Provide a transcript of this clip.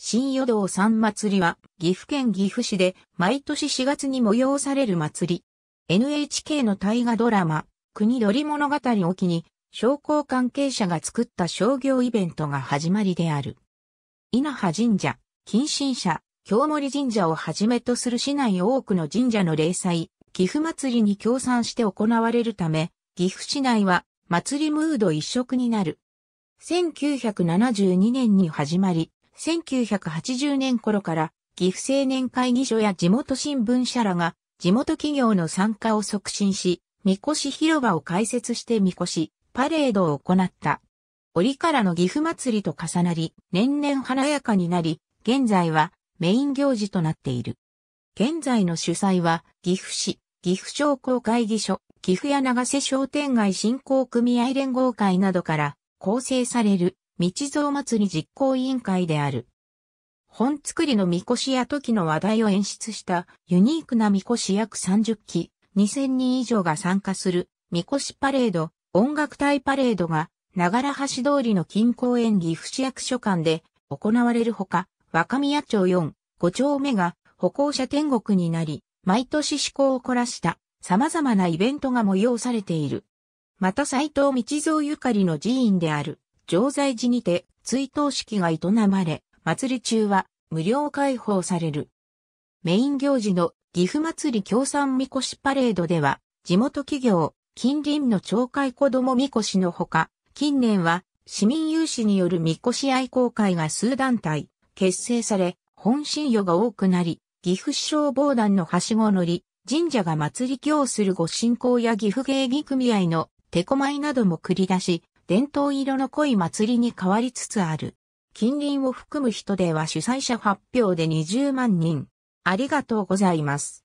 新与道山祭りは、岐阜県岐阜市で毎年4月に催される祭り。NHK の大河ドラマ、国鳥物語を機に、商工関係者が作った商業イベントが始まりである。稲葉神社、近親社、京森神社をはじめとする市内多くの神社の霊祭、岐阜祭りに協賛して行われるため、岐阜市内は祭りムード一色になる。1972年に始まり、1980年頃から岐阜青年会議所や地元新聞社らが地元企業の参加を促進し、みこし広場を開設してみこし、パレードを行った。折からの岐阜祭りと重なり、年々華やかになり、現在はメイン行事となっている。現在の主催は、岐阜市、岐阜商工会議所、岐阜や長瀬商店街振興組合連合会などから構成される道蔵祭り実行委員会である。本作りのみこしや時の話題を演出したユニークなみこし約30機、2000人以上が参加するみこしパレード、音楽隊パレードが、長良橋通りの近郊園岐阜市役所間で行われるほか、若宮町4、5丁目が歩行者天国になり、毎年趣向を凝らした様々なイベントが催されている。また斎藤道蔵ゆかりの寺院である。常在寺にて追悼式が営まれ、祭り中は無料開放される。メイン行事の岐阜祭り協賛みこしパレードでは、地元企業、近隣の町会子供みこしのほか、近年は市民有志によるみこし愛好会が数団体、結成され、本信用が多くなり、岐阜市消防団のはしご乗り、神社が祭り供するご信仰や岐阜芸儀組合の手こまいなども繰り出し、伝統色の濃い祭りに変わりつつある。近隣を含む人では主催者発表で20万人。ありがとうございます。